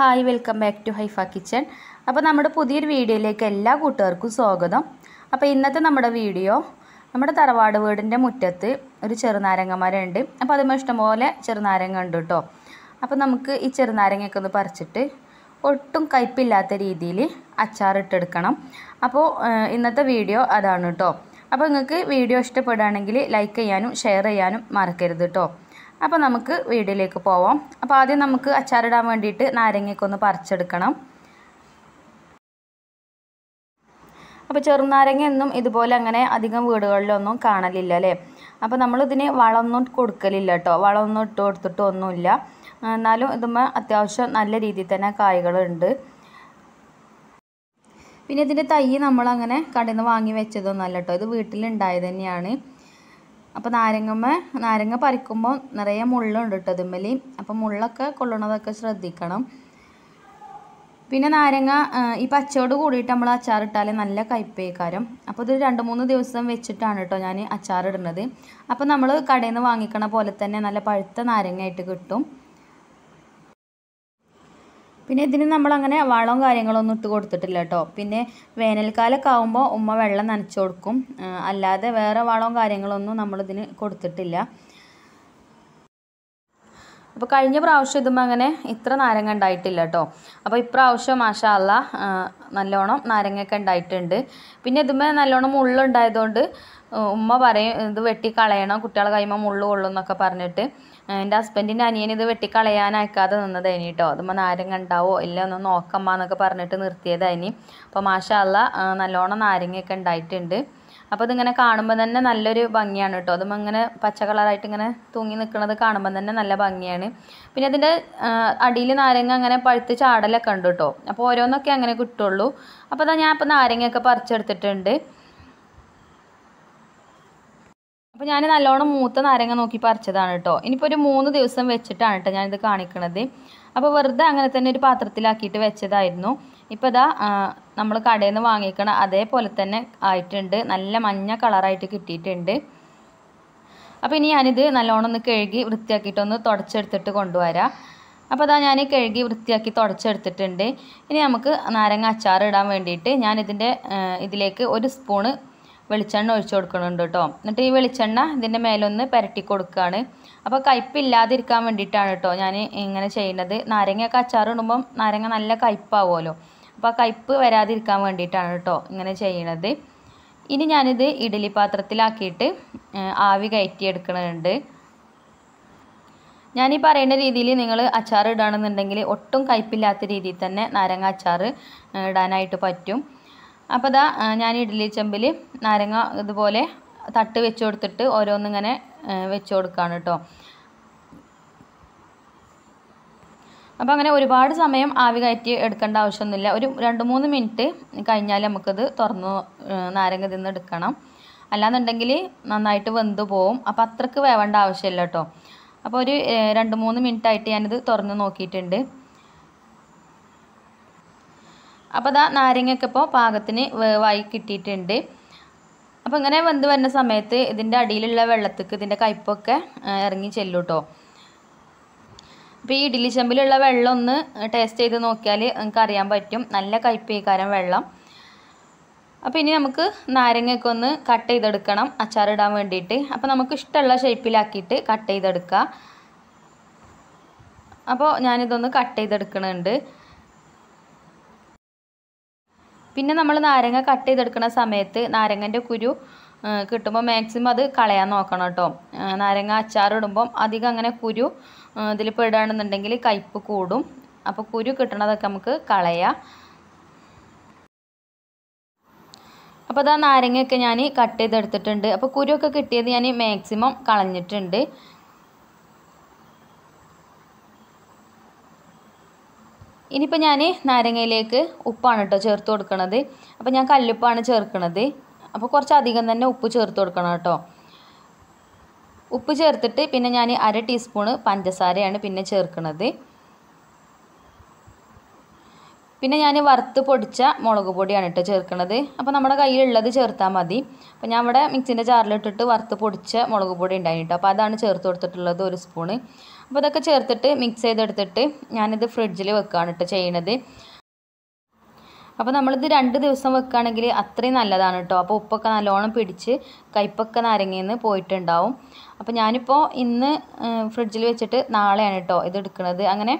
hi welcome back to Haifa kitchen അപ്പോൾ നമ്മുടെ പുതിയൊരു വീഡിയോയിലേക്ക് എല്ലാ കൂട്ടുകാർക്കും സ്വാഗതം അപ്പോൾ ഇന്നത്തെ നമ്മുടെ വീഡിയോ നമ്മുടെ തറവാട് വീടിൻ്റെ മുറ്റത്ത് ഒരു ചെറുനാരങ്ങ മരമുണ്ട് അപ്പോൾ അതുമ്പോൾ ഇഷ്ടംപോലെ ചെറുനാരങ്ങ ഉണ്ട് കേട്ടോ അപ്പോൾ നമുക്ക് ഈ ചെറുനാരങ്ങയൊക്കെ ഒന്ന് പറിച്ചിട്ട് ഒട്ടും കയ്പില്ലാത്ത രീതിയിൽ അച്ചാറിട്ടെടുക്കണം അപ്പോൾ ഇന്നത്തെ വീഡിയോ അതാണ് കേട്ടോ അപ്പോൾ നിങ്ങൾക്ക് വീഡിയോ ഇഷ്ടപ്പെടുകയാണെങ്കിൽ ലൈക്ക് ചെയ്യാനും ഷെയർ ചെയ്യാനും മറക്കരുത് കേട്ടോ അപ്പോൾ നമുക്ക് വീഡിയോയിലേക്ക് പോവാം അപ്പോൾ ആദ്യം നമുക്ക് അച്ചാറിടാൻ വേണ്ടിയിട്ട് നാരങ്ങയ്ക്കൊന്ന് പറിച്ചെടുക്കണം അപ്പോൾ ചെറുനാരങ്ങയൊന്നും ഇതുപോലെ അങ്ങനെ അധികം വീടുകളിലൊന്നും കാണലില്ല അല്ലേ അപ്പോൾ നമ്മളിതിന് വളമൊന്നും കൊടുക്കലില്ല കേട്ടോ വളമൊന്നും ഇട്ട് കൊടുത്തിട്ടോ ഒന്നുമില്ല എന്നാലും ഇതുമ്പോൾ അത്യാവശ്യം നല്ല രീതിയിൽ തന്നെ കായ്കളുണ്ട് പിന്നെ ഇതിൻ്റെ തൈ നമ്മളങ്ങനെ കടയിൽ നിന്ന് വാങ്ങി വെച്ചതൊന്നല്ല കേട്ടോ ഇത് വീട്ടിലുണ്ടായത് തന്നെയാണ് അപ്പോൾ നാരങ്ങമ്മ നാരങ്ങ പറിക്കുമ്പോൾ നിറയെ മുള്ളുണ്ട് കേട്ടോ അതുമ്മലി അപ്പോൾ മുള്ളൊക്കെ കൊള്ളണതൊക്കെ ശ്രദ്ധിക്കണം പിന്നെ നാരങ്ങ ഈ പച്ചയോട് കൂടിയിട്ട് നമ്മൾ അച്ചാർ ഇട്ടാലേ നല്ല കയ്പേക്കാരം അപ്പോൾ ഇതൊരു രണ്ട് മൂന്ന് ദിവസം വെച്ചിട്ടാണ് കേട്ടോ ഞാൻ അച്ചാർ ഇടുന്നത് അപ്പോൾ നമ്മൾ കടയിൽ നിന്ന് വാങ്ങിക്കണ പോലെ തന്നെ നല്ല പഴുത്ത നാരങ്ങയായിട്ട് കിട്ടും പിന്നെ ഇതിന് നമ്മളങ്ങനെ വളവും കാര്യങ്ങളൊന്നും ഇട്ട് കൊടുത്തിട്ടില്ല കേട്ടോ പിന്നെ വേനൽക്കാലമൊക്കെ ആകുമ്പോൾ ഉമ്മ വെള്ളം നനച്ചു കൊടുക്കും അല്ലാതെ വേറെ വളവും കാര്യങ്ങളൊന്നും നമ്മളിതിന് കൊടുത്തിട്ടില്ല അപ്പോൾ കഴിഞ്ഞ പ്രാവശ്യം ഇതുമ്പോൾ അങ്ങനെ ഇത്ര നാരങ്ങ ഉണ്ടായിട്ടില്ല കേട്ടോ അപ്പോൾ ഇപ്രാവശ്യം മാഷാല്ല നല്ലോണം നാരങ്ങയൊക്കെ ഉണ്ടായിട്ടുണ്ട് പിന്നെ ഇതുമ്പോൾ നല്ലോണം മുള്ളുണ്ടായതുകൊണ്ട് ഉമ്മ പറയും ഇത് വെട്ടിക്കളയണം കുട്ടികളെ കഴിയുമ്പോൾ മുള്ളു കൊള്ളും എന്നൊക്കെ പറഞ്ഞിട്ട് എൻ്റെ ഹസ്ബൻഡിൻ്റെ അനിയൻ ഇത് നിന്നത് നിന്നതേനി കേട്ടോ അതുമ്പോൾ നാരങ്ങ ഉണ്ടാവോ ഇല്ല ഒന്ന് നോക്കമ്മ എന്നൊക്കെ പറഞ്ഞിട്ട് നിർത്തിയതായിനി അപ്പോൾ മാഷാല്ല നല്ലോണം നാരങ്ങയൊക്കെ ഉണ്ടായിട്ടുണ്ട് അപ്പോൾ അതിങ്ങനെ കാണുമ്പോൾ തന്നെ നല്ലൊരു ഭംഗിയാണ് കേട്ടോ അതും ഇങ്ങനെ പച്ച കളറായിട്ട് ഇങ്ങനെ തൂങ്ങി നിൽക്കുന്നത് കാണുമ്പോൾ തന്നെ നല്ല ഭംഗിയാണ് പിന്നെ അതിൻ്റെ അടിയിൽ നാരങ്ങ അങ്ങനെ പഴുത്ത് ചാടലൊക്കെ ഉണ്ട് കേട്ടോ അപ്പോൾ ഓരോന്നൊക്കെ അങ്ങനെ കിട്ടുള്ളൂ അപ്പോൾ അതാ ഞാൻ ഇപ്പോൾ നാരങ്ങയൊക്കെ പറിച്ചെടുത്തിട്ടുണ്ട് അപ്പോൾ ഞാൻ നല്ലോണം മൂത്ത നാരങ്ങ നോക്കി പറിച്ചതാണ് കേട്ടോ ഇനിയിപ്പോൾ ഒരു മൂന്ന് ദിവസം വെച്ചിട്ടാണ് കേട്ടോ ഞാനിത് കാണിക്കണത് അപ്പോൾ വെറുതെ അങ്ങനെ തന്നെ ഒരു പാത്രത്തിലാക്കിയിട്ട് വെച്ചതായിരുന്നു ഇപ്പോൾ ഇതാ നമ്മൾ കടയിൽ നിന്ന് വാങ്ങിക്കണ അതേപോലെ തന്നെ ആയിട്ടുണ്ട് നല്ല മഞ്ഞ കളറായിട്ട് കിട്ടിയിട്ടുണ്ട് അപ്പോൾ ഇനി ഞാനിത് നല്ലോണം ഒന്ന് കഴുകി വൃത്തിയാക്കിയിട്ടൊന്ന് തുടച്ചെടുത്തിട്ട് കൊണ്ടുവരാം അപ്പോൾ അതാ ഞാൻ കഴുകി വൃത്തിയാക്കി തുടച്ചെടുത്തിട്ടുണ്ട് ഇനി നമുക്ക് നാരങ്ങ അച്ചാർ ഇടാൻ വേണ്ടിയിട്ട് ഞാനിതിൻ്റെ ഇതിലേക്ക് ഒരു സ്പൂണ് വെളിച്ചെണ്ണ ഒഴിച്ചു കൊടുക്കുന്നുണ്ട് കേട്ടോ എന്നിട്ട് ഈ വെളിച്ചെണ്ണ ഇതിൻ്റെ മേലൊന്ന് പുരട്ടി കൊടുക്കുകയാണ് അപ്പോൾ കയ്പില്ലാതിരിക്കാൻ വേണ്ടിയിട്ടാണ് കേട്ടോ ഞാൻ ഇങ്ങനെ ചെയ്യുന്നത് നാരങ്ങയൊക്കെ അച്ചാർ ഇടുമ്പം നാരങ്ങ നല്ല കയ്പ്പാവുമല്ലോ അപ്പോൾ ആ കയ്പ്പ് വരാതിരിക്കാൻ വേണ്ടിയിട്ടാണ് കേട്ടോ ഇങ്ങനെ ചെയ്യണത് ഇനി ഞാനിത് ഇഡ്ഡലി പാത്രത്തിലാക്കിയിട്ട് ആവി കയറ്റിയെടുക്കണുണ്ട് ഞാനീ പറയുന്ന രീതിയിൽ നിങ്ങൾ അച്ചാർ ഇടുകയാണെന്നുണ്ടെങ്കിൽ ഒട്ടും കയ്പില്ലാത്ത രീതിയിൽ തന്നെ നാരങ്ങ അച്ചാർ ഇടാനായിട്ട് പറ്റും അപ്പോൾ ഇതാ ഞാൻ ഇഡ്ഡലി ചെമ്പിൽ നാരങ്ങ ഇതുപോലെ തട്ട് വെച്ച് കൊടുത്തിട്ട് ഓരോന്നിങ്ങനെ വെച്ച് കൊടുക്കുകയാണ് കേട്ടോ അപ്പോൾ അങ്ങനെ ഒരുപാട് സമയം ആവി കയറ്റി എടുക്കേണ്ട ആവശ്യമൊന്നുമില്ല ഒരു രണ്ട് മൂന്ന് മിനിറ്റ് കഴിഞ്ഞാൽ നമുക്കത് തുറന്ന് നാരങ്ങ തിന്ന് എടുക്കണം അല്ലാന്നുണ്ടെങ്കിൽ നന്നായിട്ട് വെന്ത് പോവും അപ്പോൾ അത്രക്ക് വേവേണ്ട ആവശ്യമില്ല കേട്ടോ അപ്പോൾ ഒരു രണ്ട് മൂന്ന് മിനിറ്റ് ആയിട്ട് ഞാനിത് തുറന്ന് നോക്കിയിട്ടുണ്ട് അപ്പോൾ അതാ നാരങ്ങയൊക്കെ ഇപ്പോൾ പാകത്തിന് വേവായി കിട്ടിയിട്ടുണ്ട് അപ്പോൾ ഇങ്ങനെ വെന്ത് വരുന്ന സമയത്ത് ഇതിൻ്റെ അടിയിലുള്ള വെള്ളത്തേക്ക് ഇതിൻ്റെ കയ്പൊക്കെ ഇറങ്ങി ചെല്ലും കേട്ടോ അപ്പോൾ ഈ ഇഡ്ഡലി ചെമ്പിലുള്ള വെള്ളം ഒന്ന് ടേസ്റ്റ് ചെയ്ത് നോക്കിയാൽ നിങ്ങൾക്ക് അറിയാൻ പറ്റും നല്ല കയ്പേക്കാരം വെള്ളം അപ്പോൾ ഇനി നമുക്ക് നാരങ്ങയൊക്കെ ഒന്ന് കട്ട് ചെയ്തെടുക്കണം അച്ചാറിടാൻ വേണ്ടിയിട്ട് അപ്പോൾ നമുക്ക് ഇഷ്ടമുള്ള ഷേപ്പിലാക്കിയിട്ട് കട്ട് ചെയ്തെടുക്കുക അപ്പോൾ ഞാനിതൊന്ന് കട്ട് ചെയ്തെടുക്കുന്നുണ്ട് പിന്നെ നമ്മൾ നാരങ്ങ കട്ട് ചെയ്തെടുക്കുന്ന സമയത്ത് നാരങ്ങൻ്റെ കുരു കിട്ടുമ്പോൾ മാക്സിമം അത് കളയാൻ നോക്കണം കേട്ടോ നാരങ്ങ അച്ചാറിടുമ്പം അധികം അങ്ങനെ കുരു ഇതിൽ പെടുകയാണെന്നുണ്ടെങ്കിൽ കയ്പ് കൂടും അപ്പോൾ കുരു കിട്ടണതൊക്കെ നമുക്ക് കളയാം അപ്പോൾ അതാ നാരങ്ങയൊക്കെ ഞാൻ കട്ട് ചെയ്തെടുത്തിട്ടുണ്ട് അപ്പോൾ കുരുവൊക്കെ കിട്ടിയത് ഞാൻ മാക്സിമം കളഞ്ഞിട്ടുണ്ട് ഇനിയിപ്പോൾ ഞാൻ നാരങ്ങയിലേക്ക് ഉപ്പാണ് കേട്ടോ ചേർത്ത് കൊടുക്കണത് അപ്പോൾ ഞാൻ കല്ലുപ്പാണ് ചേർക്കണത് അപ്പോൾ കുറച്ചധികം തന്നെ ഉപ്പ് ചേർത്ത് കൊടുക്കണം കേട്ടോ ഉപ്പ് ചേർത്തിട്ട് പിന്നെ ഞാൻ അര ടീസ്പൂണ് പഞ്ചസാരയാണ് പിന്നെ ചേർക്കുന്നത് പിന്നെ ഞാൻ വറുത്ത് പൊടിച്ച മുളക് പൊടിയാണ് കേട്ടോ ചേർക്കുന്നത് അപ്പോൾ നമ്മുടെ കയ്യിലുള്ളത് ചേർത്താൽ മതി അപ്പോൾ ഞാൻ ഇവിടെ മിക്സിൻ്റെ ജാറിലിട്ടിട്ട് വറുത്ത് പൊടിച്ച മുളക് പൊടി ഉണ്ടായിരുന്നു കേട്ടോ അപ്പോൾ അതാണ് ചേർത്ത് കൊടുത്തിട്ടുള്ളത് ഒരു സ്പൂണ് അപ്പോൾ അതൊക്കെ ചേർത്തിട്ട് മിക്സ് ചെയ്തെടുത്തിട്ട് ഞാനിത് ഫ്രിഡ്ജിൽ വെക്കുകയാണ് കേട്ടോ ചെയ്യണത് അപ്പോൾ നമ്മളിത് രണ്ട് ദിവസം വെക്കുകയാണെങ്കിൽ അത്രയും നല്ലതാണ് കേട്ടോ അപ്പോൾ ഉപ്പൊക്കെ നല്ലോണം പിടിച്ച് കയ്പൊക്കെ നാരങ്ങയിൽ പോയിട്ടുണ്ടാവും അപ്പോൾ ഞാനിപ്പോൾ ഇന്ന് ഫ്രിഡ്ജിൽ വെച്ചിട്ട് നാളെയാണ് കേട്ടോ ഇത് എടുക്കുന്നത് അങ്ങനെ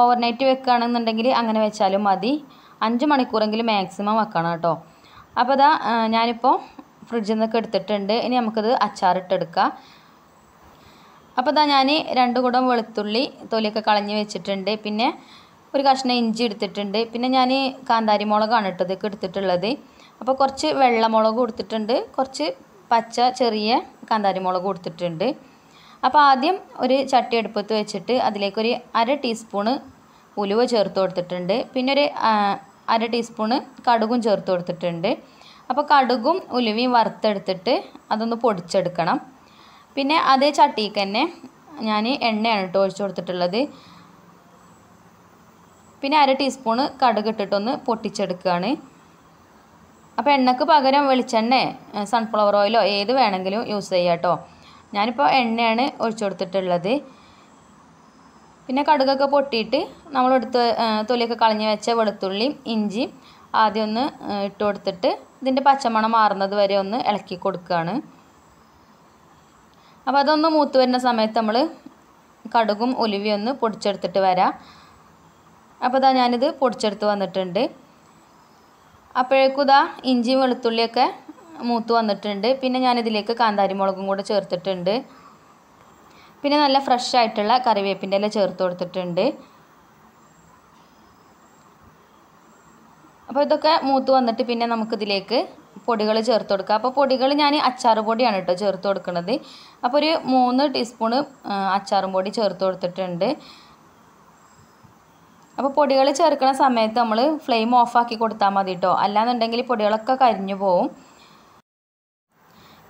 ഓവർനൈറ്റ് വെക്കുകയാണെന്നുണ്ടെങ്കിൽ അങ്ങനെ വെച്ചാലും മതി അഞ്ച് മണിക്കൂറെങ്കിലും മാക്സിമം വെക്കണം കേട്ടോ അപ്പോൾ അതാ ഞാനിപ്പോൾ ഫ്രിഡ്ജിൽ നിന്നൊക്കെ എടുത്തിട്ടുണ്ട് ഇനി നമുക്കത് അച്ചാറിട്ടെടുക്കാം അപ്പോൾ ഇതാ ഞാൻ രണ്ട് കുടം വെളുത്തുള്ളി തൊലിയൊക്കെ കളഞ്ഞ് വെച്ചിട്ടുണ്ട് പിന്നെ ഒരു കഷ്ണം ഇഞ്ചി എടുത്തിട്ടുണ്ട് പിന്നെ ഞാൻ കാന്താരി മുളകാണ് കേട്ടോ ഇതൊക്കെ എടുത്തിട്ടുള്ളത് അപ്പോൾ കുറച്ച് വെള്ളമുളക് കൊടുത്തിട്ടുണ്ട് കുറച്ച് പച്ച ചെറിയ കാന്താരി മുളക് കൊടുത്തിട്ടുണ്ട് അപ്പോൾ ആദ്യം ഒരു ചട്ടി എടുപ്പത്ത് വെച്ചിട്ട് അതിലേക്കൊരു അര ടീസ്പൂണ് ഉലുവ ചേർത്ത് കൊടുത്തിട്ടുണ്ട് പിന്നെ ഒരു അര ടീസ്പൂണ് കടുകും ചേർത്ത് കൊടുത്തിട്ടുണ്ട് അപ്പോൾ കടുകും ഉലുവയും വറുത്തെടുത്തിട്ട് അതൊന്ന് പൊടിച്ചെടുക്കണം പിന്നെ അതേ ചട്ടിക്ക് തന്നെ ഞാൻ എണ്ണയാണ് കേട്ടോ ഒഴിച്ചു കൊടുത്തിട്ടുള്ളത് പിന്നെ അര ടീസ്പൂണ് കടുക് ഇട്ടിട്ടൊന്ന് പൊട്ടിച്ചെടുക്കുകയാണ് അപ്പോൾ എണ്ണക്ക് പകരം വെളിച്ചെണ്ണ സൺഫ്ലവർ ഓയിലോ ഏത് വേണമെങ്കിലും യൂസ് ചെയ്യാം കേട്ടോ ഞാനിപ്പോൾ എണ്ണയാണ് ഒഴിച്ചു കൊടുത്തിട്ടുള്ളത് പിന്നെ കടുകൊക്കെ പൊട്ടിയിട്ട് നമ്മൾ എടുത്ത് തൊലിയൊക്കെ കളഞ്ഞ് വെച്ച വെളുത്തുള്ളിയും ഇഞ്ചിയും ആദ്യം ഒന്ന് ഇട്ട് കൊടുത്തിട്ട് ഇതിൻ്റെ പച്ചമണം മാറുന്നത് വരെ ഒന്ന് ഇളക്കി കൊടുക്കുകയാണ് അപ്പോൾ അതൊന്ന് മൂത്ത് വരുന്ന സമയത്ത് നമ്മൾ കടുകും ഒലിവിയും ഒന്ന് പൊടിച്ചെടുത്തിട്ട് വരാം അപ്പോൾ ഇതാ ഞാനിത് പൊടിച്ചെടുത്ത് വന്നിട്ടുണ്ട് അപ്പോഴേക്കും ഇതാ ഇഞ്ചി വെളുത്തുള്ളിയൊക്കെ മൂത്ത് വന്നിട്ടുണ്ട് പിന്നെ ഞാനിതിലേക്ക് കാന്താരി മുളകും കൂടെ ചേർത്തിട്ടുണ്ട് പിന്നെ നല്ല ഫ്രഷ് ആയിട്ടുള്ള കറിവേപ്പിൻ്റെ എല്ലാം ചേർത്ത് കൊടുത്തിട്ടുണ്ട് അപ്പോൾ ഇതൊക്കെ മൂത്ത് വന്നിട്ട് പിന്നെ നമുക്കിതിലേക്ക് പൊടികൾ ചേർത്ത് കൊടുക്കുക അപ്പോൾ പൊടികൾ ഞാൻ അച്ചാറ് പൊടിയാണ് കേട്ടോ ചേർത്ത് കൊടുക്കുന്നത് അപ്പോൾ ഒരു മൂന്ന് ടീസ്പൂണ് അച്ചാറും പൊടി ചേർത്ത് കൊടുത്തിട്ടുണ്ട് അപ്പോൾ പൊടികൾ ചേർക്കുന്ന സമയത്ത് നമ്മൾ ഫ്ലെയിം ഓഫാക്കി കൊടുത്താൽ മതി കേട്ടോ അല്ലാന്നുണ്ടെങ്കിൽ പൊടികളൊക്കെ കരിഞ്ഞു പോവും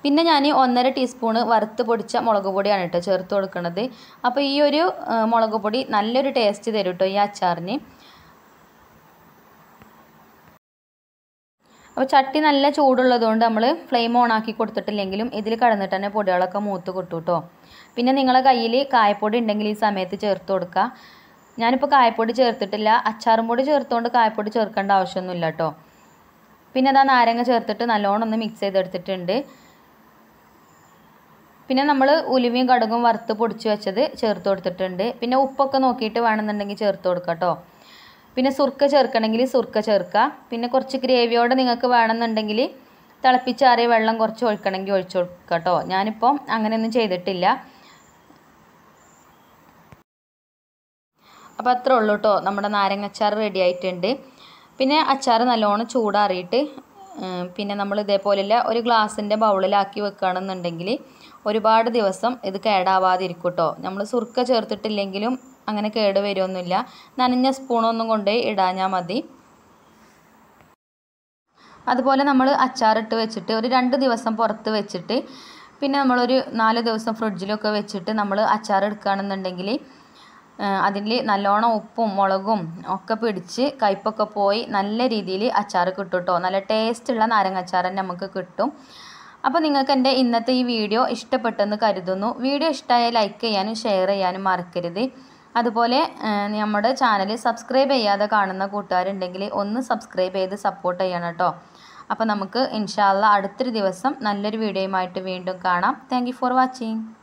പിന്നെ ഞാൻ ഒന്നര ടീസ്പൂണ് വറുത്ത് പൊടിച്ച മുളക് പൊടിയാണ് കേട്ടോ ചേർത്ത് കൊടുക്കുന്നത് അപ്പോൾ ഈ ഒരു മുളക് പൊടി നല്ലൊരു ടേസ്റ്റ് തരും കേട്ടോ ഈ അച്ചാറിന് അപ്പോൾ ചട്ടി നല്ല ചൂടുള്ളതുകൊണ്ട് നമ്മൾ ഫ്ലെയിം ഓൺ ആക്കി കൊടുത്തിട്ടില്ലെങ്കിലും ഇതിൽ കടന്നിട്ട് തന്നെ പൊടികളൊക്കെ മൂത്ത് കിട്ടും കേട്ടോ പിന്നെ നിങ്ങളെ കയ്യിൽ കായപ്പൊടി ഉണ്ടെങ്കിൽ ഈ സമയത്ത് ചേർത്ത് കൊടുക്കുക ഞാനിപ്പോൾ കായപ്പൊടി ചേർത്തിട്ടില്ല അച്ചാറും പൊടി ചേർത്തുകൊണ്ട് കായപ്പൊടി ചേർക്കേണ്ട ആവശ്യമൊന്നുമില്ല കേട്ടോ പിന്നെ അതാ നാരങ്ങ ചേർത്തിട്ട് നല്ലോണം ഒന്ന് മിക്സ് ചെയ്തെടുത്തിട്ടുണ്ട് പിന്നെ നമ്മൾ ഉലുവയും കടുകും വറുത്ത് പൊടിച്ച് വെച്ചത് ചേർത്ത് കൊടുത്തിട്ടുണ്ട് പിന്നെ ഉപ്പൊക്കെ നോക്കിയിട്ട് വേണമെന്നുണ്ടെങ്കിൽ ചേർത്ത് കൊടുക്കാം കേട്ടോ പിന്നെ സുർക്ക ചേർക്കണമെങ്കിൽ സുർക്ക ചേർക്കുക പിന്നെ കുറച്ച് ഗ്രേവിയോടെ നിങ്ങൾക്ക് വേണമെന്നുണ്ടെങ്കിൽ തിളപ്പിച്ചാറിയ വെള്ളം കുറച്ച് ഒഴിക്കണമെങ്കിൽ ഒഴിച്ചു കൊടുക്കുക കേട്ടോ ഞാനിപ്പോൾ അങ്ങനെയൊന്നും ചെയ്തിട്ടില്ല അപ്പോൾ അത്രേ ഉള്ളൂ കേട്ടോ നമ്മുടെ നാരങ്ങ അച്ചാർ റെഡി ആയിട്ടുണ്ട് പിന്നെ അച്ചാർ നല്ലോണം ചൂടാറിയിട്ട് പിന്നെ നമ്മൾ ഇതേപോലെയുള്ള ഒരു ഗ്ലാസിൻ്റെ ബൗളിലാക്കി വെക്കുകയാണെന്നുണ്ടെങ്കിൽ ഒരുപാട് ദിവസം ഇത് കേടാവാതിരിക്കും കേട്ടോ നമ്മൾ സുർക്ക ചേർത്തിട്ടില്ലെങ്കിലും അങ്ങനെ കേട് വരുമൊന്നുമില്ല നനഞ്ഞ സ്പൂണൊന്നും കൊണ്ട് ഇടാഞ്ഞാൽ മതി അതുപോലെ നമ്മൾ അച്ചാറിട്ട് വെച്ചിട്ട് ഒരു രണ്ട് ദിവസം പുറത്ത് വെച്ചിട്ട് പിന്നെ നമ്മളൊരു നാല് ദിവസം ഫ്രിഡ്ജിലൊക്കെ വെച്ചിട്ട് നമ്മൾ അച്ചാർ എടുക്കുകയാണെന്നുണ്ടെങ്കിൽ അതിൽ നല്ലോണം ഉപ്പും മുളകും ഒക്കെ പിടിച്ച് കയ്പൊക്കെ പോയി നല്ല രീതിയിൽ അച്ചാർ കിട്ടും കേട്ടോ നല്ല ടേസ്റ്റുള്ള നാരങ്ങ അച്ചാർ തന്നെ നമുക്ക് കിട്ടും അപ്പോൾ നിങ്ങൾക്ക് എൻ്റെ ഇന്നത്തെ ഈ വീഡിയോ ഇഷ്ടപ്പെട്ടെന്ന് കരുതുന്നു വീഡിയോ ഇഷ്ടമായ ലൈക്ക് ചെയ്യാനും ഷെയർ ചെയ്യാനും മറക്കരുത് അതുപോലെ നമ്മുടെ ചാനൽ സബ്സ്ക്രൈബ് ചെയ്യാതെ കാണുന്ന കൂട്ടുകാരുണ്ടെങ്കിൽ ഒന്ന് സബ്സ്ക്രൈബ് ചെയ്ത് സപ്പോർട്ട് ചെയ്യണം കേട്ടോ അപ്പോൾ നമുക്ക് ഇൻഷാല്ല അടുത്തൊരു ദിവസം നല്ലൊരു വീഡിയോയുമായിട്ട് വീണ്ടും കാണാം താങ്ക് ഫോർ വാച്ചിങ്